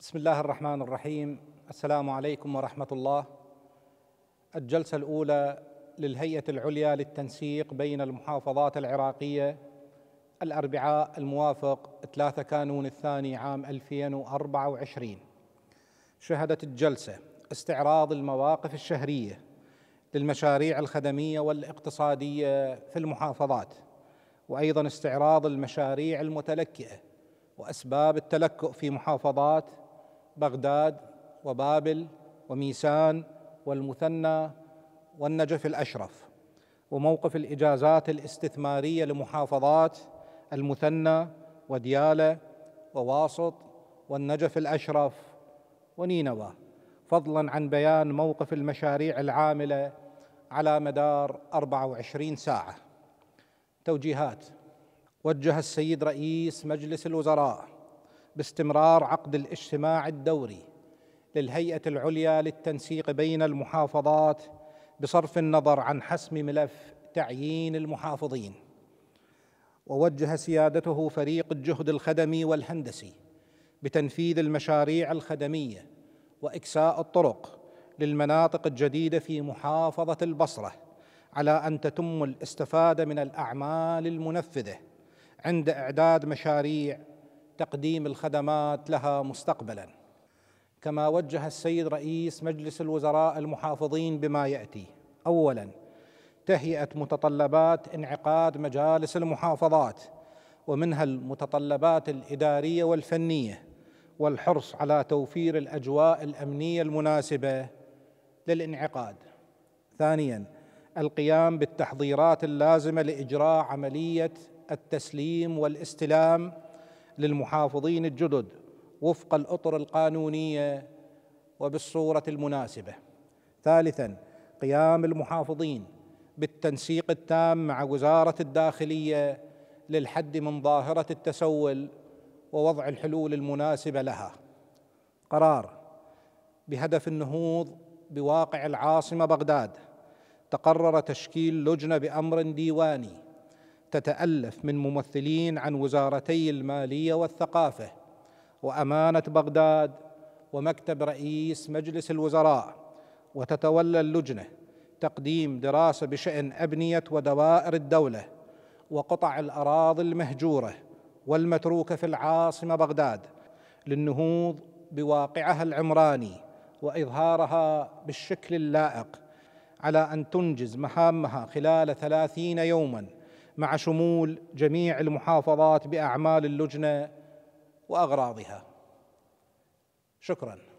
بسم الله الرحمن الرحيم السلام عليكم ورحمه الله الجلسه الاولى للهيئه العليا للتنسيق بين المحافظات العراقيه الاربعاء الموافق 3 كانون الثاني عام 2024 شهدت الجلسه استعراض المواقف الشهريه للمشاريع الخدميه والاقتصاديه في المحافظات وايضا استعراض المشاريع المتلكئه واسباب التلكؤ في محافظات بغداد وبابل وميسان والمثنى والنجف الاشرف وموقف الاجازات الاستثماريه لمحافظات المثنى ودياله وواسط والنجف الاشرف ونينوى فضلا عن بيان موقف المشاريع العامله على مدار 24 ساعه توجيهات وجه السيد رئيس مجلس الوزراء باستمرار عقد الاجتماع الدوري للهيئه العليا للتنسيق بين المحافظات بصرف النظر عن حسم ملف تعيين المحافظين ووجه سيادته فريق الجهد الخدمي والهندسي بتنفيذ المشاريع الخدميه واكساء الطرق للمناطق الجديده في محافظه البصره على ان تتم الاستفاده من الاعمال المنفذه عند اعداد مشاريع تقديم الخدمات لها مستقبلا كما وجه السيد رئيس مجلس الوزراء المحافظين بما ياتي اولا تهيئه متطلبات انعقاد مجالس المحافظات ومنها المتطلبات الاداريه والفنيه والحرص على توفير الاجواء الامنيه المناسبه للانعقاد ثانيا القيام بالتحضيرات اللازمه لاجراء عمليه التسليم والاستلام للمحافظين الجدد وفق الاطر القانونيه وبالصوره المناسبه ثالثا قيام المحافظين بالتنسيق التام مع وزاره الداخليه للحد من ظاهره التسول ووضع الحلول المناسبه لها قرار بهدف النهوض بواقع العاصمه بغداد تقرر تشكيل لجنه بامر ديواني تتالف من ممثلين عن وزارتي الماليه والثقافه وامانه بغداد ومكتب رئيس مجلس الوزراء وتتولى اللجنه تقديم دراسه بشان ابنيه ودوائر الدوله وقطع الاراضي المهجوره والمتروكه في العاصمه بغداد للنهوض بواقعها العمراني واظهارها بالشكل اللائق على ان تنجز مهامها خلال ثلاثين يوما مع شمول جميع المحافظات باعمال اللجنه واغراضها شكرا